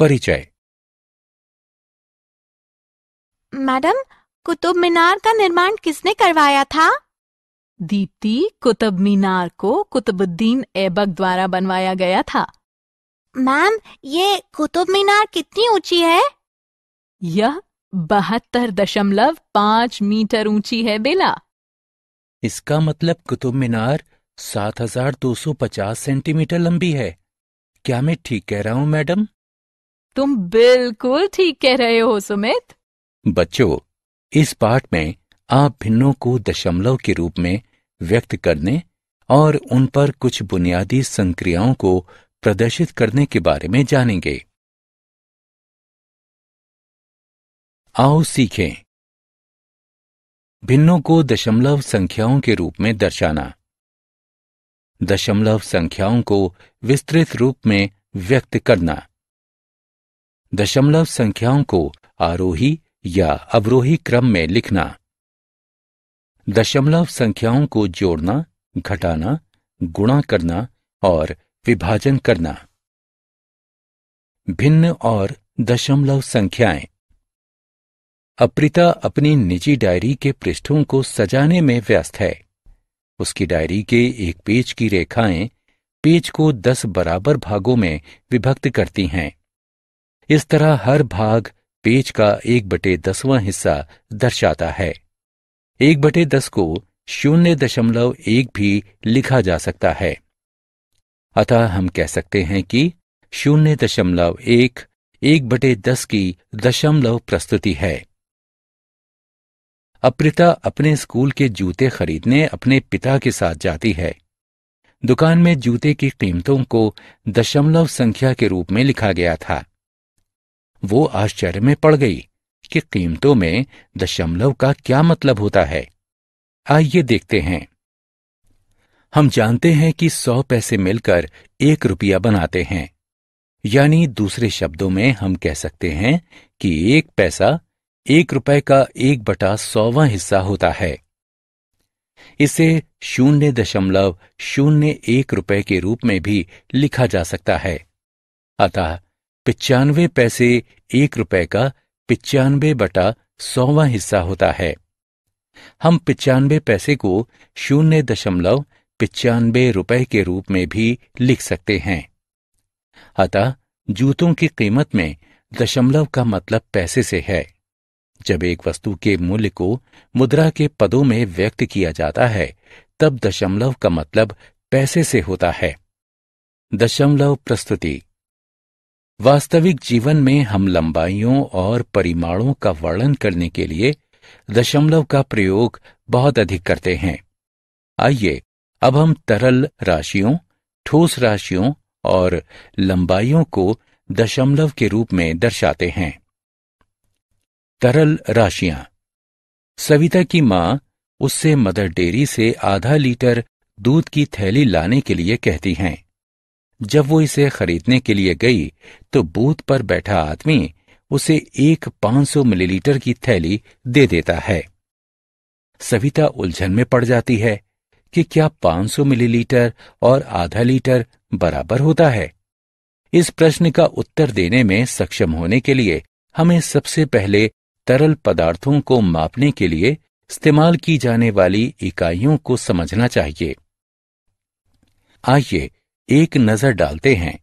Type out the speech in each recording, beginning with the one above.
परिचय मैडम कुतुब मीनार का निर्माण किसने करवाया था दीप्ति कुतुब मीनार को कुतुबुद्दीन ऐबक द्वारा बनवाया गया था मैम ये कुतुब मीनार कितनी ऊंची है यह बहत्तर दशमलव पाँच मीटर ऊंची है बेला इसका मतलब कुतुब मीनार सात हजार दो सौ पचास सेंटीमीटर लंबी है क्या मैं ठीक कह रहा हूँ मैडम तुम बिल्कुल ठीक कह रहे हो सुमित बच्चों इस पाठ में आप भिन्नों को दशमलव के रूप में व्यक्त करने और उन पर कुछ बुनियादी संक्रियाओं को प्रदर्शित करने के बारे में जानेंगे आओ सीखें भिन्नों को दशमलव संख्याओं के रूप में दर्शाना दशमलव संख्याओं को विस्तृत रूप में व्यक्त करना दशमलव संख्याओं को आरोही या अवरोही क्रम में लिखना दशमलव संख्याओं को जोड़ना घटाना गुणा करना और विभाजन करना भिन्न और दशमलव संख्याएं अप्रिता अपनी निजी डायरी के पृष्ठों को सजाने में व्यस्त है उसकी डायरी के एक पेज की रेखाएं पेज को दस बराबर भागों में विभक्त करती हैं इस तरह हर भाग पेज का एक बटे दसवां हिस्सा दर्शाता है एक बटे दस को शून्य दशमलव एक भी लिखा जा सकता है अतः हम कह सकते हैं कि शून्य दशमलव एक एक बटे दस की दशमलव प्रस्तुति है अप्रिता अपने स्कूल के जूते खरीदने अपने पिता के साथ जाती है दुकान में जूते की कीमतों को दशमलव संख्या के रूप में लिखा गया था वो आश्चर्य में पड़ गई कि कीमतों में दशमलव का क्या मतलब होता है आइए देखते हैं हम जानते हैं कि सौ पैसे मिलकर एक रुपया बनाते हैं यानी दूसरे शब्दों में हम कह सकते हैं कि एक पैसा एक रुपए का एक बटा सौवा हिस्सा होता है इसे शून्य दशमलव शून्य एक रुपए के रूप में भी लिखा जा सकता है अतः पिचानवे पैसे एक रुपए का पिचानवे बटा सौवा हिस्सा होता है हम पिचानवे पैसे को शून्य दशमलव पिचानवे रुपए के रूप में भी लिख सकते हैं अतः जूतों की कीमत में दशमलव का मतलब पैसे से है जब एक वस्तु के मूल्य को मुद्रा के पदों में व्यक्त किया जाता है तब दशमलव का मतलब पैसे से होता है दशमलव प्रस्तुति वास्तविक जीवन में हम लंबाइयों और परिमाणों का वर्णन करने के लिए दशमलव का प्रयोग बहुत अधिक करते हैं आइए अब हम तरल राशियों ठोस राशियों और लंबाइयों को दशमलव के रूप में दर्शाते हैं तरल राशियां सविता की मां उससे मदर डेयरी से आधा लीटर दूध की थैली लाने के लिए कहती हैं जब वो इसे खरीदने के लिए गई तो बूथ पर बैठा आदमी उसे एक 500 मिलीलीटर की थैली दे देता है सविता उलझन में पड़ जाती है कि क्या 500 मिलीलीटर और आधा लीटर बराबर होता है इस प्रश्न का उत्तर देने में सक्षम होने के लिए हमें सबसे पहले तरल पदार्थों को मापने के लिए इस्तेमाल की जाने वाली इकाइयों को समझना चाहिए आइए एक नजर डालते हैं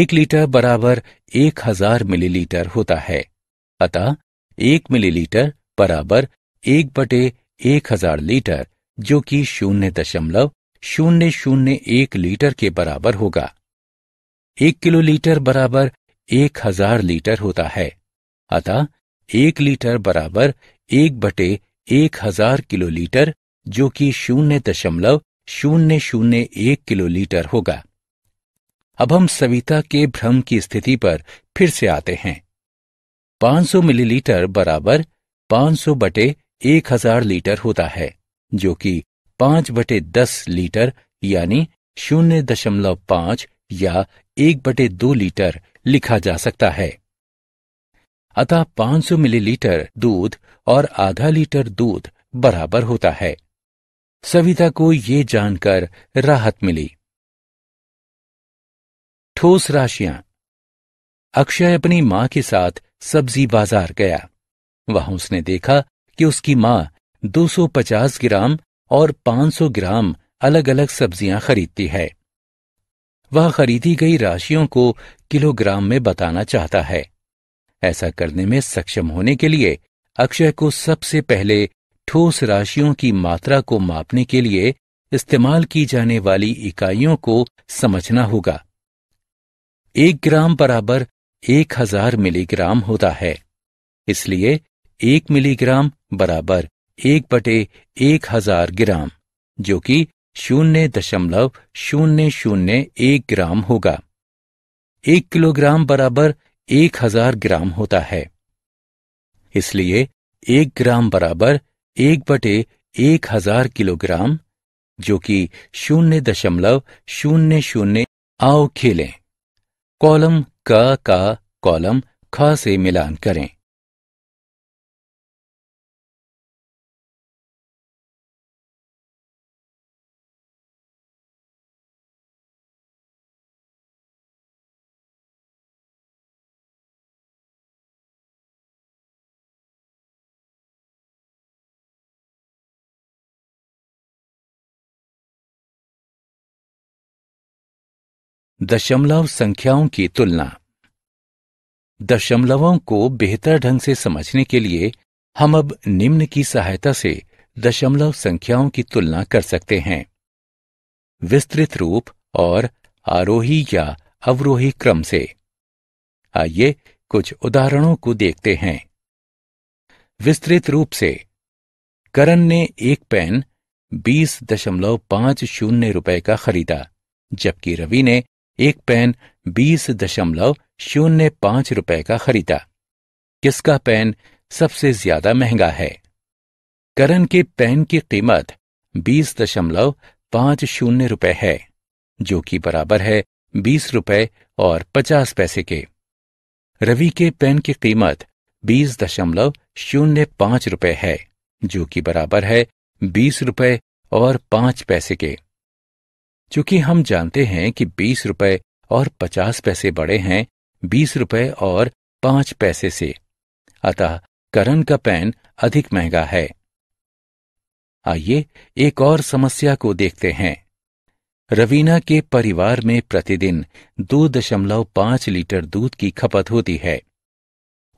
एक लीटर बराबर एक हजार मिलीलीटर होता है अतः एक मिलीलीटर बराबर एक बटे एक हजार लीटर जो कि शून्य दशमलव शून्य शून्य एक लीटर के बराबर होगा एक किलो लीटर बराबर एक हजार लीटर होता है अतः एक लीटर बराबर एक बटे एक हजार किलो लीटर जो कि शून्य दशमलव शून्य शून्य एक किलोलीटर होगा अब हम सविता के भ्रम की स्थिति पर फिर से आते हैं 500 मिलीलीटर बराबर 500 बटे 1000 लीटर होता है जो कि 5 बटे दस लीटर यानी शून्य दशमलव पांच या एक बटे दो लीटर लिखा जा सकता है अतः 500 मिलीलीटर दूध और आधा लीटर दूध बराबर होता है सविता को ये जानकर राहत मिली ठोस राशियां अक्षय अपनी मां के साथ सब्जी बाजार गया वहां उसने देखा कि उसकी मां 250 ग्राम और 500 ग्राम अलग अलग सब्जियां खरीदती है वह खरीदी गई राशियों को किलोग्राम में बताना चाहता है ऐसा करने में सक्षम होने के लिए अक्षय को सबसे पहले ठोस राशियों की मात्रा को मापने के लिए इस्तेमाल की जाने वाली इकाइयों को समझना होगा एक ग्राम बराबर एक हजार मिलीग्राम होता है इसलिए एक मिलीग्राम बराबर एक बटे एक हजार ग्राम जो कि शून्य दशमलव शून्य शून्य एक ग्राम होगा एक किलोग्राम बराबर एक हजार ग्राम होता है इसलिए एक ग्राम बराबर एक बटे एक हजार किलोग्राम जो कि शून्य दशमलव शून्य शून्य आओ खेलें कॉलम क का कॉलम ख से मिलान करें दशमलव संख्याओं की तुलना दशमलवों को बेहतर ढंग से समझने के लिए हम अब निम्न की सहायता से दशमलव संख्याओं की तुलना कर सकते हैं विस्तृत रूप और आरोही या अवरोही क्रम से आइए कुछ उदाहरणों को देखते हैं विस्तृत रूप से करण ने एक पेन बीस दशमलव पांच शून्य रुपए का खरीदा जबकि रवि ने एक पेन बीस दशमलव शून्य पांच रुपए का खरीदा किसका पेन सबसे ज्यादा महंगा है करण के पेन की कीमत बीस दशमलव पांच शून्य रुपए है जो कि बराबर है बीस रुपए और पचास पैसे के रवि के पेन की कीमत बीस दशमलव शून्य पांच रुपए है जो कि बराबर है बीस रुपए और पांच पैसे के चूंकि हम जानते हैं कि बीस रुपए और पचास पैसे बड़े हैं बीस रुपए और पांच पैसे से अतः करण का पेन अधिक महंगा है आइए एक और समस्या को देखते हैं रवीना के परिवार में प्रतिदिन दो दशमलव पांच लीटर दूध की खपत होती है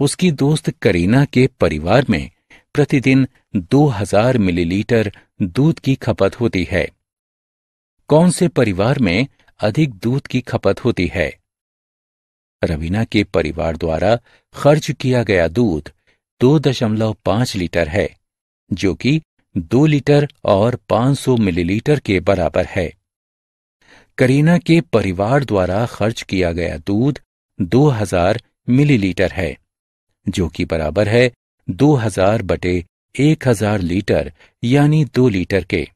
उसकी दोस्त करीना के परिवार में प्रतिदिन दो हजार मिलीलीटर दूध की खपत होती है कौन से परिवार में अधिक दूध की खपत होती है रवीना के परिवार द्वारा खर्च किया गया दूध 2.5 लीटर है जो कि 2 लीटर और 500 मिलीलीटर के बराबर है करीना के परिवार द्वारा खर्च किया गया दूध 2000 मिलीलीटर है जो कि बराबर है 2000 बटे 1000 लीटर यानी 2 लीटर के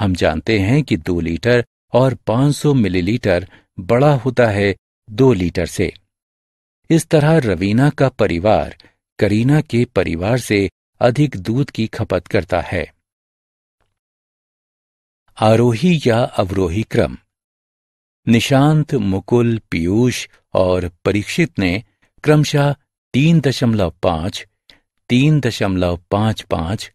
हम जानते हैं कि दो लीटर और 500 मिलीलीटर बड़ा होता है दो लीटर से इस तरह रवीना का परिवार करीना के परिवार से अधिक दूध की खपत करता है आरोही या अवरोही क्रम निशांत मुकुल पीयूष और परीक्षित ने क्रमशः तीन दशमलव पांच तीन दशमलव पांच पांच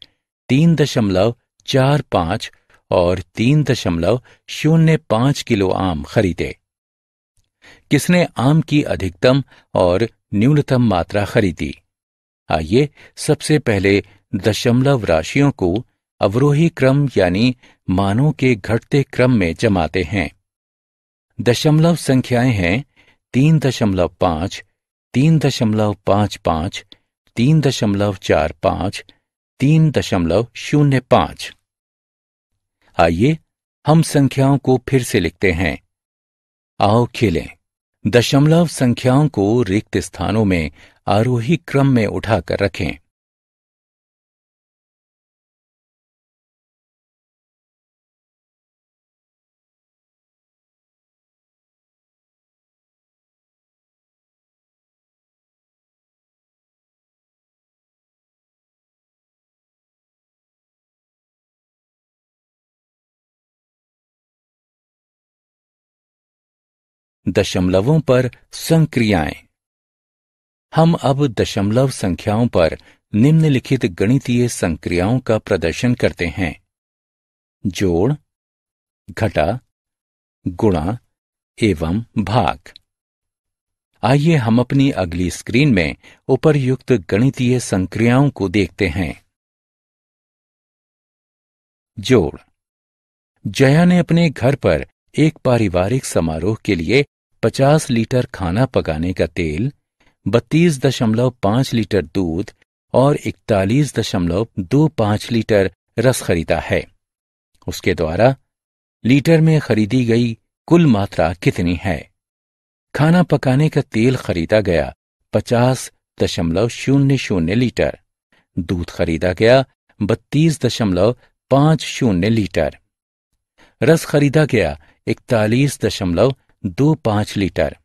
तीन दशमलव चार पांच और तीन दशमलव शून्य पांच किलो आम खरीदे किसने आम की अधिकतम और न्यूनतम मात्रा खरीदी आइए सबसे पहले दशमलव राशियों को अवरोही क्रम यानी मानों के घटते क्रम में जमाते हैं दशमलव संख्याएं हैं तीन दशमलव पांच तीन दशमलव पांच पांच तीन दशमलव चार पांच तीन दशमलव शून्य पांच आइए हम संख्याओं को फिर से लिखते हैं आओ खेलें दशमलव संख्याओं को रिक्त स्थानों में आरोही क्रम में उठाकर रखें दशमलवों पर संक्रियाएं हम अब दशमलव संख्याओं पर निम्नलिखित गणितीय संक्रियाओं का प्रदर्शन करते हैं जोड़ घटा गुणा एवं भाग आइए हम अपनी अगली स्क्रीन में उपरयुक्त गणितीय संक्रियाओं को देखते हैं जोड़ जया ने अपने घर पर एक पारिवारिक समारोह के लिए पचास लीटर खाना पकाने का तेल बत्तीस दशमलव पांच लीटर दूध और इकतालीस दशमलव दो पांच लीटर रस खरीदा है उसके द्वारा लीटर में खरीदी गई कुल मात्रा कितनी है खाना पकाने का तेल खरीदा गया पचास दशमलव शून्य शून्य लीटर दूध खरीदा गया बत्तीस दशमलव पांच शून्य लीटर रस खरीदा गया इकतालीस दशमलव दो पाँच लीटर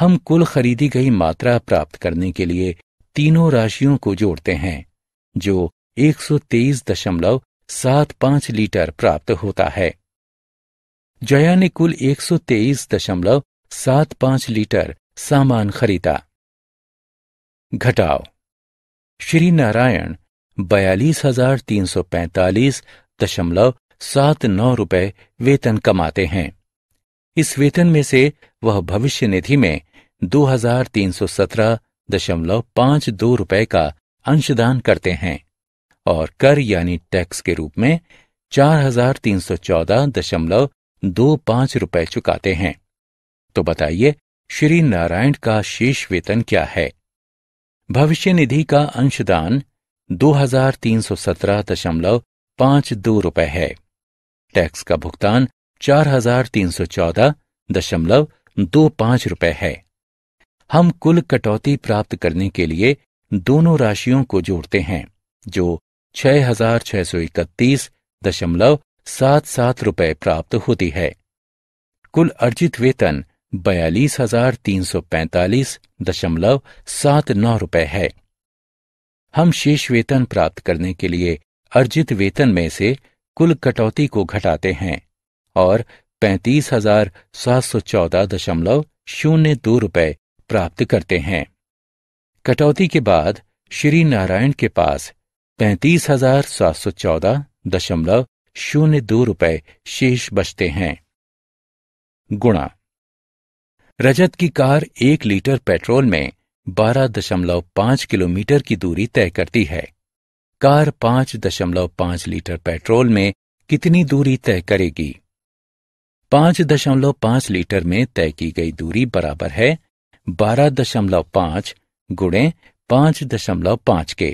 हम कुल खरीदी गई मात्रा प्राप्त करने के लिए तीनों राशियों को जोड़ते हैं जो एक 123.75 लीटर प्राप्त होता है जया ने कुल एक 123.75 लीटर सामान खरीदा घटाओ श्री नारायण बयालीस हजार तीन सौ पैंतालीस दशमलव सात नौ रुपये वेतन कमाते हैं इस वेतन में से वह भविष्य निधि में दो हजार तीन सौ सत्रह दशमलव पांच दो रुपए का अंशदान करते हैं और कर यानी टैक्स के रूप में चार हजार तीन सौ चौदह दशमलव दो पांच रुपए चुकाते हैं तो बताइए श्री नारायण का शेष वेतन क्या है भविष्य निधि का अंशदान दो हजार तीन सौ सत्रह दशमलव पांच दो रुपए है टैक्स का भुगतान चार हजार तीन सौ चौदह दशमलव दो पांच रुपए है हम कुल कटौती प्राप्त करने के लिए दोनों राशियों को जोड़ते हैं जो छह हजार छह सौ इकतीस दशमलव सात सात रुपए प्राप्त होती है कुल अर्जित वेतन बयालीस हजार तीन सौ पैंतालीस दशमलव सात नौ रुपए है हम शेष वेतन प्राप्त करने के लिए अर्जित वेतन में से कुल कटौती को घटाते हैं और पैंतीस हजार सात सौ चौदह दशमलव शून्य दो रुपये प्राप्त करते हैं कटौती के बाद श्री नारायण के पास पैंतीस हजार सात सौ चौदह दशमलव शून्य दो रुपये शेष बचते हैं गुणा रजत की कार एक लीटर पेट्रोल में बारह दशमलव पांच किलोमीटर की दूरी तय करती है कार पांच दशमलव पांच लीटर पेट्रोल में कितनी दूरी तय करेगी पांच दशमलव पांच लीटर में तय की गई दूरी बराबर है बारह दशमलव पांच गुणे पांच दशमलव पांच के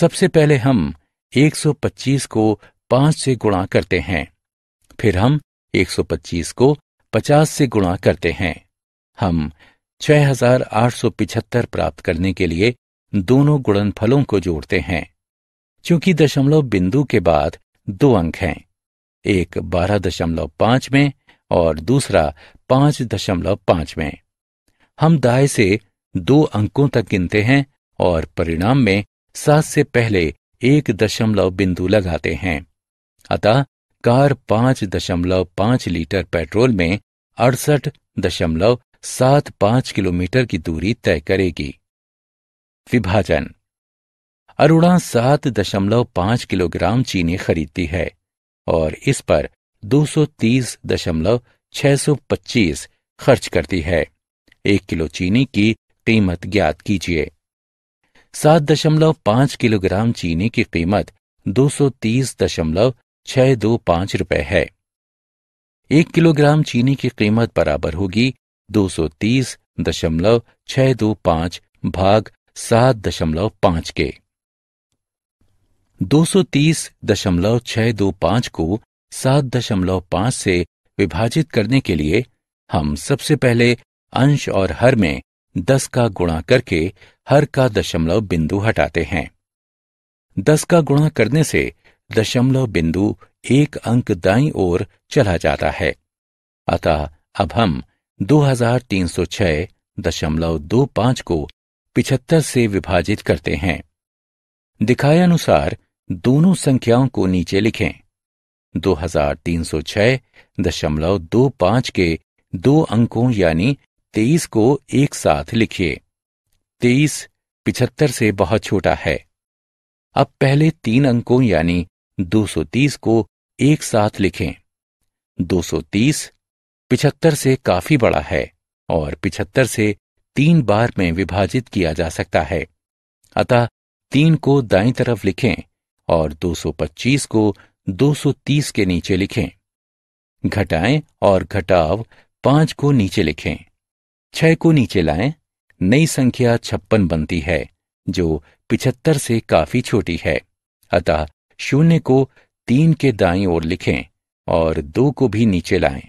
सबसे पहले हम 125 को पांच से गुणा करते हैं फिर हम 125 को 50 से गुणा करते हैं हम 6875 प्राप्त करने के लिए दोनों गुणनफलों को जोड़ते हैं क्योंकि दशमलव बिंदु के बाद दो अंक हैं एक बारह दशमलव पांच में और दूसरा पांच दशमलव पांच में हम दाए से दो अंकों तक गिनते हैं और परिणाम में सात से पहले एक दशमलव बिंदु लगाते हैं अतः कार पांच दशमलव पांच लीटर पेट्रोल में अड़सठ दशमलव सात पांच किलोमीटर की दूरी तय करेगी विभाजन अरुणा सात दशमलव पांच किलोग्राम चीनी खरीदती है और इस पर दो सौ सौ तीस दशमलव छह पच्चीस खर्च करती है एक किलो चीनी की कीमत ज्ञात कीजिए सात दशमलव पांच किलोग्राम चीनी की कीमत दो सौ तीस दशमलव छह दो पांच रुपए है एक किलोग्राम चीनी की कीमत बराबर होगी दो सौ तीस दशमलव छह दो पांच भाग सात दशमलव पांच के 230.625 को 7.5 से विभाजित करने के लिए हम सबसे पहले अंश और हर में 10 का गुणा करके हर का दशमलव बिंदु हटाते हैं 10 का गुणा करने से दशमलव बिंदु एक अंक दाई ओर चला जाता है अतः अब हम 2306.25 को 75 से विभाजित करते हैं दिखाए अनुसार दोनों संख्याओं को नीचे लिखें दो दो हजार तीन सौ छह दशमलव पांच के दो अंकों यानी तेईस को एक साथ लिखिए तेईस पिछहत्तर से बहुत छोटा है अब पहले तीन अंकों यानी दो सौ तीस को एक साथ लिखें दो सौ तीस पिछहत्तर से काफी बड़ा है और पिछहत्तर से तीन बार में विभाजित किया जा सकता है अतः तीन को दाई तरफ लिखें और 225 को 230 के नीचे लिखें घटाएं और घटाव पांच को नीचे लिखें छह को नीचे लाएं नई संख्या छप्पन बनती है जो पिछहत्तर से काफी छोटी है अतः शून्य को तीन के दाई ओर लिखें और दो को भी नीचे लाएं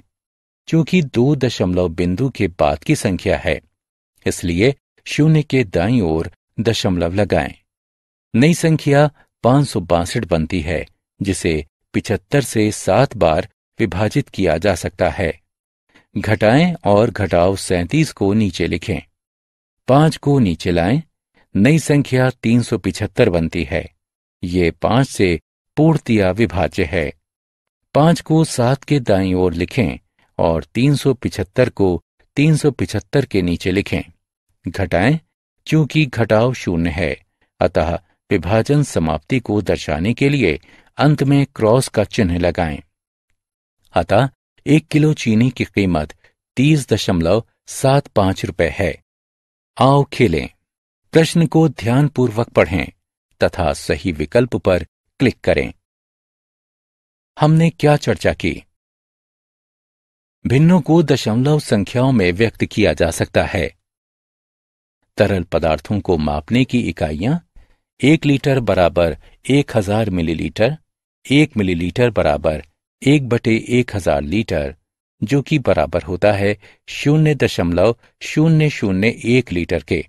क्योंकि दो दशमलव बिंदु के बाद की संख्या है इसलिए शून्य के दाई ओर दशमलव लगाएं नई संख्या पांच बनती है जिसे पिछहत्तर से सात बार विभाजित किया जा सकता है घटाएं और घटाव सैतीस को नीचे लिखें पांच को नीचे लाएं नई संख्या तीन सौ पिछहत्तर बनती है ये पांच से पूर्णतया विभाज्य है पांच को सात के दाईं ओर लिखें और तीन सौ पिछहत्तर को तीन सौ पिछहत्तर के नीचे लिखें घटाएं क्योंकि घटाव शून्य है अतः विभाजन समाप्ति को दर्शाने के लिए अंत में क्रॉस का चिन्ह लगाएं। अतः एक किलो चीनी की कीमत तीस दशमलव सात पांच रुपए है आओ खेलें प्रश्न को ध्यानपूर्वक पढ़ें तथा सही विकल्प पर क्लिक करें हमने क्या चर्चा की भिन्नों को दशमलव संख्याओं में व्यक्त किया जा सकता है तरल पदार्थों को मापने की इकाइयां एक लीटर बराबर एक हजार मिलीलीटर एक मिलीलीटर बराबर एक बटे एक हजार लीटर जो कि बराबर होता है शून्य दशमलव शून्य शून्य एक लीटर के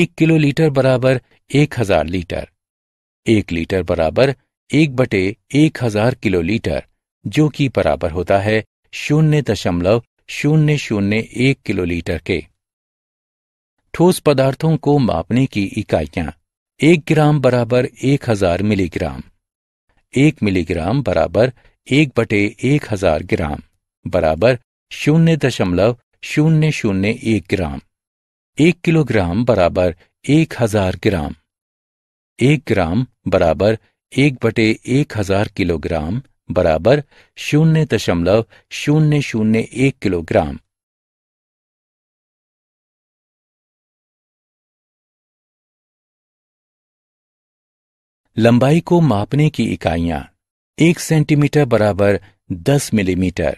एक किलो लीटर बराबर एक हजार लीटर एक लीटर बराबर एक बटे एक हजार किलो लीटर जो कि बराबर होता है शून्य दशमलव शून्य शून्य एक किलो लीटर के ठोस पदार्थों को मापने की इकाइयां एक ग्राम बराबर एक हजार मिलीग्राम एक मिलीग्राम बराबर एक बटे एक हजार ग्राम बराबर शून्य दशमलव शून्य शून्य एक ग्राम एक किलोग्राम बराबर एक हजार ग्राम एक ग्राम बराबर एक बटे एक हजार किलोग्राम बराबर शून्य दशमलव शून्य शून्य एक किलोग्राम लंबाई को मापने की इकाइयां एक सेंटीमीटर बराबर दस मिलीमीटर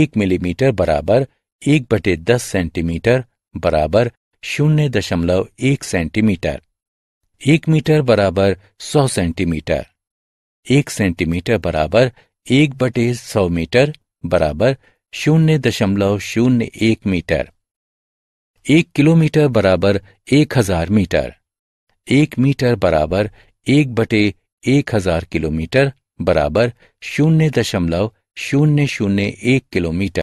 एक मिलीमीटर बराबर एक बटे दस सेंटीमीटर बराबर शून्य दशमलव एक सेंटीमीटर एक मीटर बराबर सौ सेंटीमीटर एक सेंटीमीटर बराबर एक बटे सौ मीटर बराबर शून्य दशमलव शून्य एक मीटर एक किलोमीटर बराबर एक हजार मीटर एक मीटर बराबर एक बटे एक हजार किलोमीटर बराबर शून्य दशमलव शून्य शून्य एक किलोमीटर